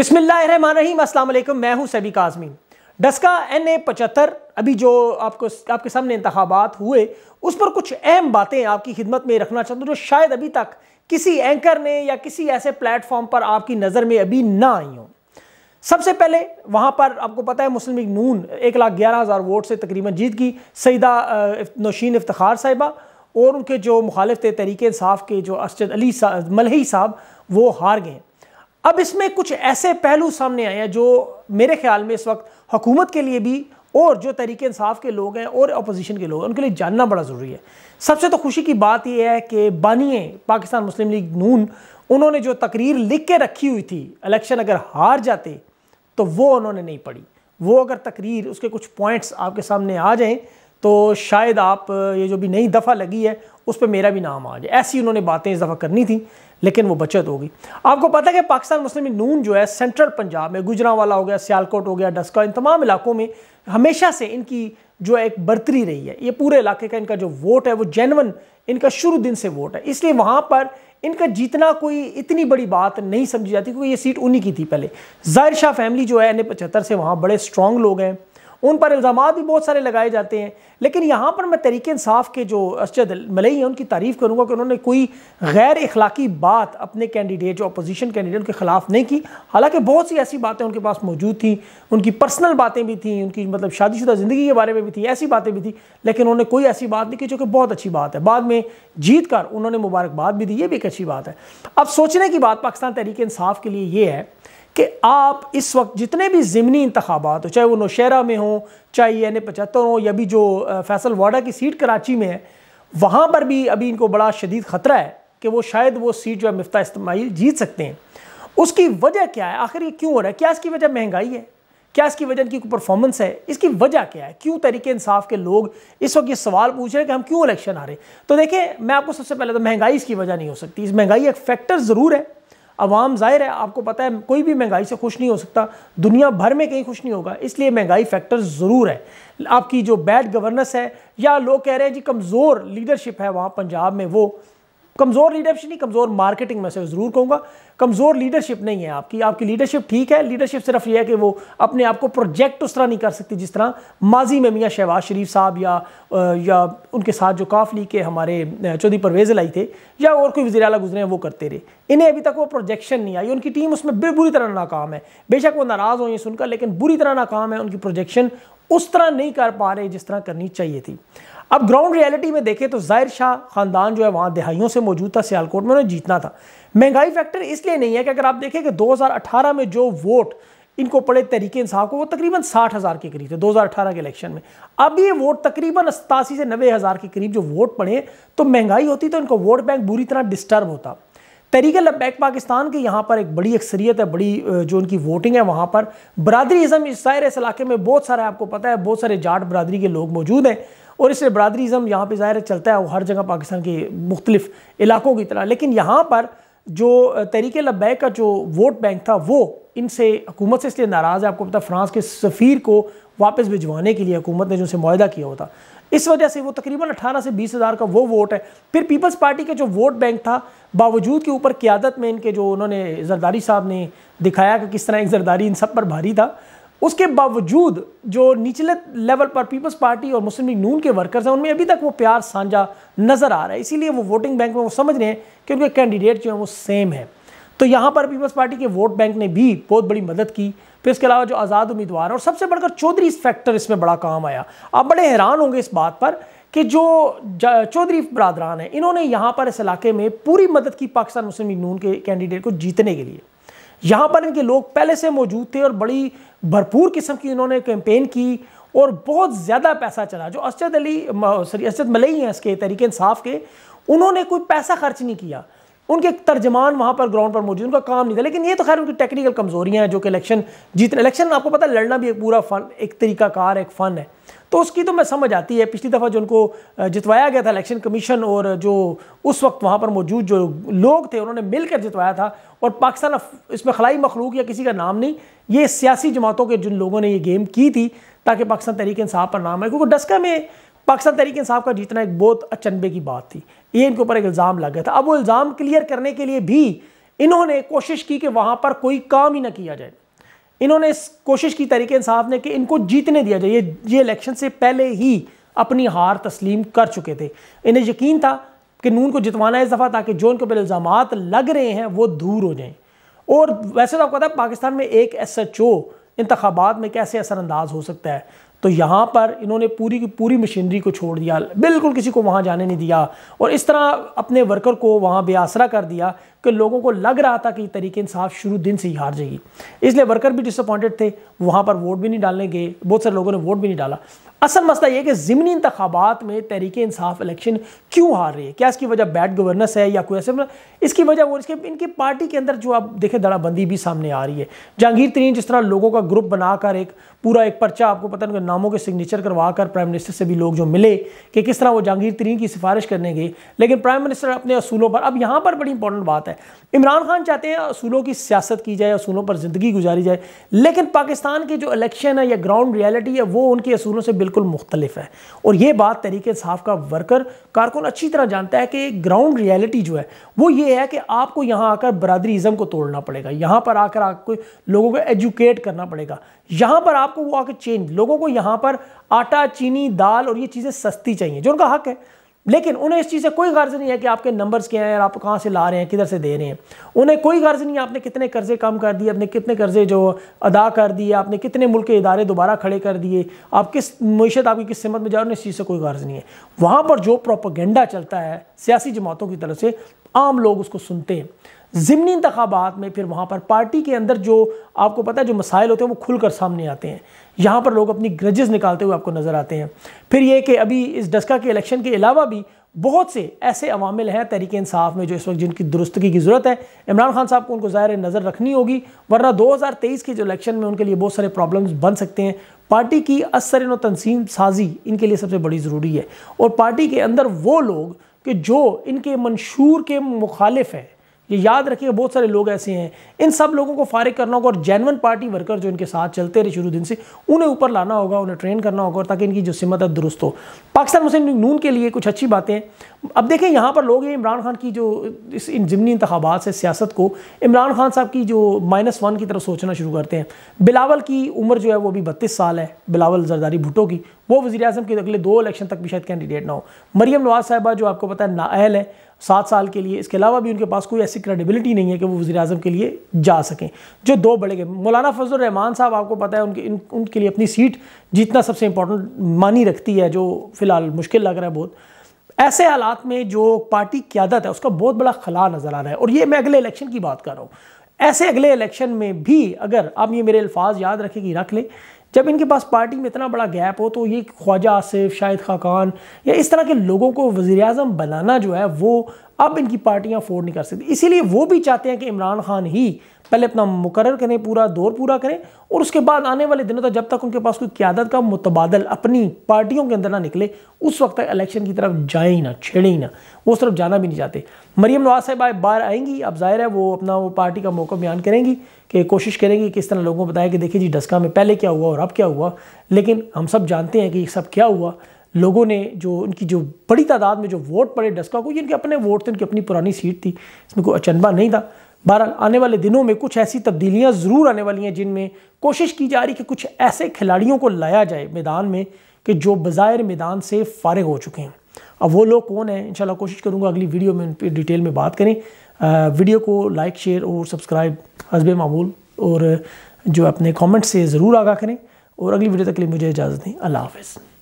बिस्मिल्लाम असलम मैं हूं सभी काजमीन डस्का एन ए पचहत्तर अभी जो आपको आपके सामने इंतबात हुए उस पर कुछ अहम बातें आपकी खिदमत में रखना चाहता हूँ जो शायद अभी तक किसी एंकर ने या किसी ऐसे प्लेटफॉर्म पर आपकी नज़र में अभी ना आई हों सबसे पहले वहाँ पर आपको पता है मुस्लिम लीग नून एक लाख ग्यारह हज़ार वोट से तकरीबन जीत की सईदा नौशीन इफ्तार साहिबा और उनके जो मुखालिफ थे तहरीक साफ़ के जो अरशद अली मलही साहब वो हार गए अब इसमें कुछ ऐसे पहलू सामने आए हैं जो मेरे ख्याल में इस वक्त हुकूमत के लिए भी और जो तरीके इंसाफ के लोग हैं और अपोजिशन के लोग हैं उनके लिए जानना बड़ा ज़रूरी है सबसे तो खुशी की बात यह है कि बानिए पाकिस्तान मुस्लिम लीग नून उन्होंने जो तकरीर लिख के रखी हुई थी इलेक्शन अगर हार जाते तो वो उन्होंने नहीं पढ़ी वो अगर तकरीर उसके कुछ पॉइंट्स आपके सामने आ जाएं तो शायद आप ये जो भी नई दफ़ा लगी है उस पर मेरा भी नाम आ जाए ऐसी उन्होंने बातें इस दफ़ा करनी थी लेकिन वो बचत होगी आपको पता है कि पाकिस्तान मुस्लिम नून जो है सेंट्रल पंजाब में गुजरावाला हो गया सियालकोट हो गया डस्का इन तमाम इलाकों में हमेशा से इनकी जो एक बढ़तरी रही है ये पूरे इलाके का इनका जो वोट है वो जेनवन इनका शुरू दिन से वोट है इसलिए वहाँ पर इनका जीतना कोई इतनी बड़ी बात नहीं समझी जाती क्योंकि ये सीट उन्हीं की थी पहले जाहिर शाह फैमिली जो है एन ए पचहत्तर से वहाँ बड़े स्ट्रॉन्ग लोग हैं उन पर इल्ज़ाम भी बहुत सारे लगाए जाते हैं लेकिन यहाँ पर मैं तरीके इंसाफ के जो अरशद मलई हैं उनकी तारीफ़ करूँगा कि उन्होंने कोई गैर अखलाकी बात अपने कैंडिडेट जो अपोजिशन कैंडिडेट के ख़िलाफ़ नहीं की हालाँकि बहुत सी ऐसी बातें उनके पास मौजूद थी उनकी पर्सनल बातें भी थी उनकी मतलब शादीशुदा ज़िंदगी के बारे में भी थी ऐसी बातें भी थी लेकिन उन्होंने कोई ऐसी बात नहीं की जो कि बहुत अच्छी बात है बाद में जीत कर उन्होंने मुबारकबाद भी दी ये भी एक अच्छी बात है अब सोचने की बात पाकिस्तान तरीके इंसाफ के लिए ये है कि आप इस वक्त जितने भी ज़मनी इंतबात हो चाहे वो नौशहरा में हो चाहे एन ए पचहत्तर हो या भी जो फैसल वाडा की सीट कराची में है वहाँ पर भी अभी इनको बड़ा शदीद ख़तरा है कि वो शायद वो सीट जो है मफ्ता इस्तेमाल जीत सकते हैं उसकी वजह क्या है आखिर ये क्यों हो रहा है क्या इसकी वजह महंगाई है क्या इसकी वजह इनकी परफॉर्मेंस है इसकी वजह क्या है क्यों तरीके इंसाफ के लोग इस वक्त ये सवाल पूछ रहे हैं कि हम क्यों इलेक्शन आ रहे हैं तो देखें मैं आपको सबसे पहले तो महंगाई इसकी वजह नहीं हो सकती इस महंगाई एक फैक्टर ज़रूर है आवाम जाहिर है आपको पता है कोई भी महंगाई से खुश नहीं हो सकता दुनिया भर में कहीं खुश नहीं होगा इसलिए महंगाई फैक्टर ज़रूर है आपकी जो बैड गवर्नेंस है या लोग कह रहे हैं जी कमज़ोर लीडरशिप है वहाँ पंजाब में वो कमज़ोर लीडरशिप नहीं कमज़ोर मार्केटिंग में से ज़रूर कहूंगा कमज़ोर लीडरशिप नहीं है आपकी आपकी लीडरशिप ठीक है लीडरशिप सिर्फ यह है कि वो अपने आप को प्रोजेक्ट उस तरह नहीं कर सकती जिस तरह माजी में मियाँ शहबाज शरीफ साहब या या उनके साथ जो काफ ली के हमारे चौधरी परवेज लाई थे या और कोई वजी अला गुजरे हैं वो करते रहे इन्हें अभी तक वो प्रोजेक्शन नहीं आई उनकी टीम उसमें बुरी तरह नाकाम है बेशक वो नाराज़ हो सुनकर लेकिन बुरी तरह नाकाम है उनकी प्रोजेक्शन उस तरह नहीं कर पा रहे जिस तरह करनी चाहिए थी अब ग्राउंड रियलिटी में देखें तो जाहिर शाह खानदान जो है वहाँ दिहाइयों से मौजूद था सियालकोट में उन्हें जीतना था महंगाई फैक्टर इसलिए नहीं है कि अगर आप देखें कि 2018 में जो वोट इनको पड़े तरीके इंसाफ को वो तकरीबन साठ हज़ार के करीब थे 2018 के इलेक्शन में अब ये वोट तकरीबन अस्तासी से नबे हज़ार के करीब जो वोट पड़े तो महंगाई होती तो इनको वोट बैंक बुरी तरह डिस्टर्ब होता तरीके लबैक पाकिस्तान के यहाँ पर एक बड़ी अक्सरियत है बड़ी जो उनकी वोटिंग है वहाँ पर बरदरी इज़म इस शायर इस इलाके में बहुत सारा आपको पता है बहुत सारे जाट बरदरी के लोग मौजूद हैं और इसलिए बरदरी इज़म यहाँ पर ज़ाहिर चलता है वो हर जगह पाकिस्तान के मुख्तलिफ इलाकों की तरह लेकिन यहाँ पर जो तरीके लब्बैक का जो वोट बैंक था वो इनसे हुकूमत से इसलिए नाराज़ है आपको पता फ्रांस के सफ़ीर को वापस भिजवाने के लिए हुकूमत ने जो उनसे माहा किया होता इस वजह से वो तकरीबन अठारह से बीस हज़ार का वो वोट है फिर पीपल्स पार्टी का जो वोट बैंक था बावजूद के ऊपर क्यादत में इनके जो उन्होंने जरदारी साहब ने दिखाया कि किस तरह एक जरदारी इन सब पर भारी था उसके बावजूद जो निचले लेवल पर पीपल्स पार्टी और मुस्लिम लीग नून के वर्कर्स हैं उनमें अभी तक वो प्यार साझा नज़र आ रहा है इसीलिए वो वोटिंग बैंक में वो समझ रहे हैं कि उनके कैंडिडेट जो हैं वो सेम है तो यहाँ पर पीपल्स पार्टी के वोट बैंक ने भी बहुत बड़ी मदद की फिर इसके अलावा जो आज़ाद उम्मीदवार और सबसे बढ़कर चौधरी इस फैक्टर इसमें बड़ा काम आया आप बड़े हैरान होंगे इस बात पर कि जो चौधरी बरदरान हैं इन्होंने यहाँ पर इस इलाके में पूरी मदद की पाकिस्तान मुस्लिम लीग नून के कैंडिडेट को जीतने के लिए यहाँ पर इनके लोग पहले से मौजूद थे और बड़ी भरपूर किस्म की इन्होंने कैंपेन की और बहुत ज़्यादा पैसा चला जो अरशद अली सॉरी अरशद मलई हैं इसके तरीके इंसाफ के उन्होंने कोई पैसा खर्च नहीं किया उनके तर्जमान वहाँ पर ग्राउंड पर मौजूद उनका काम नहीं था लेकिन ये तो खैर उनकी टेक्निकल कमजोरियाँ हैं जो कि इलेक्शन जीतने इलेक्शन आपको पता है लड़ना भी एक पूरा फन एक तरीकाकार एक फ़न है तो उसकी तो मैं समझ आती है पिछली दफ़ा जो उनको जितवाया गया था इलेक्शन कमीशन और जो उस वक्त वहाँ पर मौजूद जो लोग थे उन्होंने मिलकर जितवाया था और पाकिस्तान इसमें खलाई मखलूक या किसी का नाम नहीं ये सियासी जमातों के जिन लोगों ने ये गेम की थी ताकि पाकिस्तान तरीक़े इंसाफ पर नाम आए क्योंकि डस्का में पाकिस्तान तहरीक इंसाफ का जीतना एक बहुत अचनबे की बात थी ये इनके ऊपर एक इल्ज़ाम लग गया था अब वो इल्ज़ाम क्लियर करने के लिए भी इन्होंने कोशिश की कि वहाँ पर कोई काम ही ना किया जाए इन्होंने इस कोशिश की तरीके इंसाफ ने कि इनको जीतने दिया जाए ये ये इलेक्शन से पहले ही अपनी हार तस्लीम कर चुके थे इन्हें यकीन था कि नून को जितवाना है इस दफ़ा ताकि जो उनके ऊपर इल्ज़ाम लग रहे हैं वो दूर हो जाएँ और वैसे तो आपको पता है पाकिस्तान में एक एस एच ओ इंतबात में कैसे असरानंदाज हो सकता है तो यहाँ पर इन्होंने पूरी की पूरी मशीनरी को छोड़ दिया बिल्कुल किसी को वहाँ जाने नहीं दिया और इस तरह अपने वर्कर को वहाँ बेआसरा कर दिया कि लोगों को लग रहा था कि तरीके इंसाफ शुरू दिन से ही हार जाएगी इसलिए वर्कर भी डिसअपॉइंटेड थे वहाँ पर वोट भी नहीं डालने गए बहुत सारे लोगों ने वोट भी नहीं डाला असल मसला यह कि ज़मनी इंतबात में तहरीक इंसाफ इलेक्शन क्यों हार रही है क्या इसकी वजह बैड गवर्नेंस है या कोई ऐसे मतलब? इसकी वजह वो इसके इनकी पार्टी के अंदर जो आप देखें दड़ाबंदी भी सामने आ रही है जहांगीर तरीन जिस तरह लोगों का ग्रुप बनाकर एक पूरा एक पर्चा आपको पता है नामों के सिग्नेचर करवा कर प्राइम मिनिस्टर से भी लोग जो मिले कि किस तरह वो जहांगीर तरीन की सिफारिश करने गए लेकिन प्राइम मिनिस्टर अपने असूलों पर अब यहाँ पर बड़ी इंपॉर्टेंट बात है इमरान खान चाहते हैं असूलों की सियासत की जाए असूलों पर ज़िंदगी गुजारी जाए लेकिन पाकिस्तान की जो इलेक्शन है या ग्राउंड रियलिटी है वो उनके असूलों से बिल्कुल बिल्कुल मुख्तलिफ है और ये बात तरीके साफ़ का वर्कर कारकुन अच्छी तरह जानता है कि ग्राउंड रियलिटी जो है वो ये है कि आपको यहाँ आकर बरदरी इज़म को तोड़ना पड़ेगा यहाँ पर आकर आपको लोगों को एजुकेट करना पड़ेगा यहाँ पर आपको वो आकर चेंज लोगों को यहाँ पर आटा चीनी दाल और ये चीज़ें सस्ती चाहिए जो उनका हक है लेकिन उन्हें इस चीज़ से कोई गर्ज नहीं है कि आपके नंबर्स क्या हैं और आप कहाँ से ला रहे हैं किधर से दे रहे हैं उन्हें कोई गर्ज नहीं है आपने कितने कर्जे कम कर दिए आपने कितने कर्जे जो अदा कर दिए आपने कितने मुल्क के इदारे दोबारा खड़े कर दिए आप किस मीशत आपकी किस सिमत में जा रहे हैं इस चीज़ से कोई गर्ज नहीं है वहाँ पर जो प्रोपोगेंडा चलता है सियासी जमातों की तरफ से आम लोग उसको सुनते हैं ज़मनी इंतबात में फिर वहाँ पर पार्टी के अंदर जो आपको पता है जो मसाइल होते हैं वो खुल कर सामने आते हैं यहाँ पर लोग अपनी ग्रजेस निकालते हुए आपको नज़र आते हैं फिर ये कि अभी इस डस्का के इलेक्शन के अलावा भी बहुत से ऐसे अवामिल हैं तहरीक इंसाफ में जो इस वक्त जिनकी दुरुस्तगी की ज़रूरत है इमरान खान साहब को उनको ज़ाहिर नज़र रखनी होगी वरना दो हज़ार तेईस के जो इलेक्शन में उनके लिए बहुत सारे प्रॉब्लम्स बन सकते हैं पार्टी की असर व तनसीम साजी इनके लिए सबसे बड़ी ज़रूरी है और पार्टी के अंदर वो लोग कि जो इनके मंशूर के मुखालिफ हैं ये याद रखिएगा बहुत सारे लोग ऐसे हैं इन सब लोगों को फारिग करना होगा और जैनवन पार्टी वर्कर जो इनके साथ चलते रहे शुरू दिन से उन्हें ऊपर लाना होगा उन्हें ट्रेन करना होगा और ताकि इनकी जो सिमत है दुरुस्त हो पाकिस्तान मुस्लिम लीग नून के लिए कुछ अच्छी बातें अब देखें यहाँ पर लोग इमरान खान की जो इस इन ज़मनी इंतबात से सियासत को इमरान खान साहब की जो माइनस वन की तरफ सोचना शुरू करते हैं बिलावल की उम्र जो है वो अभी बत्तीस साल है बिलावल जरदारी भुटो की वो वजी अजम के अगले दो इलेक्शन तक भी शायद कैंडिडेट ना हो मरीम नवाज साहबा जो आपको पता है अहल है सात साल के लिए इसके अलावा भी उनके पास कोई ऐसी क्रेडिबिलिटी नहीं है कि वो वजी अजम के लिए जा सकें जो दो बड़े गए मौलाना फजल रहमान साहब आपको पता है उनके उनके लिए अपनी सीट जीतना सबसे इंपॉर्टेंट मानी रखती है जो फ़िलहाल मुश्किल लग रहा है बहुत ऐसे हालात में जो पार्टी क्यादत है उसका बहुत बड़ा खला नज़र आ रहा है और ये मैं अगले इलेक्शन की बात कर रहा हूँ ऐसे अगले इलेक्शन में भी अगर आप ये मेरे अल्फाज याद रखें कि रख लें जब इनके पास पार्टी में इतना बड़ा गैप हो तो ये ख्वाजा आसिफ शाहिद खाकान या इस तरह के लोगों को वज़ी बनाना जो है वो अब इनकी पार्टियाँ अफोर्ड नहीं कर सकती इसीलिए वो भी चाहते हैं कि इमरान खान ही पहले अपना मुकर करें पूरा दौर पूरा करें और उसके बाद आने वाले दिनों तक जब तक उनके पास कोई क्यादत का मुतबादल अपनी पार्टियों के अंदर ना निकले उस वक्त तक इलेक्शन की तरफ जाए ही ना छेड़े ही ना वो सिर्फ तरफ जाना भी नहीं चाहते मरीम नवाज साहब आए बाहर आएंगी अब जाहिर है वो अपना वो पार्टी का मौका बयान करेंगी कि कोशिश करेंगी किस तरह लोगों को बताया कि देखिए जी डस्का में पहले क्या हुआ और अब क्या हुआ लेकिन हम सब जानते हैं कि सब क्या हुआ लोगों ने जो उनकी जो बड़ी तादाद में जो वोट पड़े डस्का को ये इनके अपने वोट थे इनकी अपनी पुरानी सीट थी इसमें कोई अचनबा नहीं था बहरहाल आने वाले दिनों में कुछ ऐसी तब्दीलियाँ ज़रूर आने वाली हैं जिनमें कोशिश की जा रही कि कुछ ऐसे खिलाड़ियों को लाया जाए मैदान में कि जो बाज़ाहिर मैदान से फारग हो चुके हैं अब वो लोग कौन हैं इंशाल्लाह कोशिश करूँगा अगली वीडियो में उन पर डिटेल में बात करें वीडियो को लाइक शेयर और सब्सक्राइब हजब मामूल और जो अपने कॉमेंट्स से ज़रूर आगाह करें और अगली वीडियो तक के लिए मुझे इजाज़त दें अल्लाह हाफ़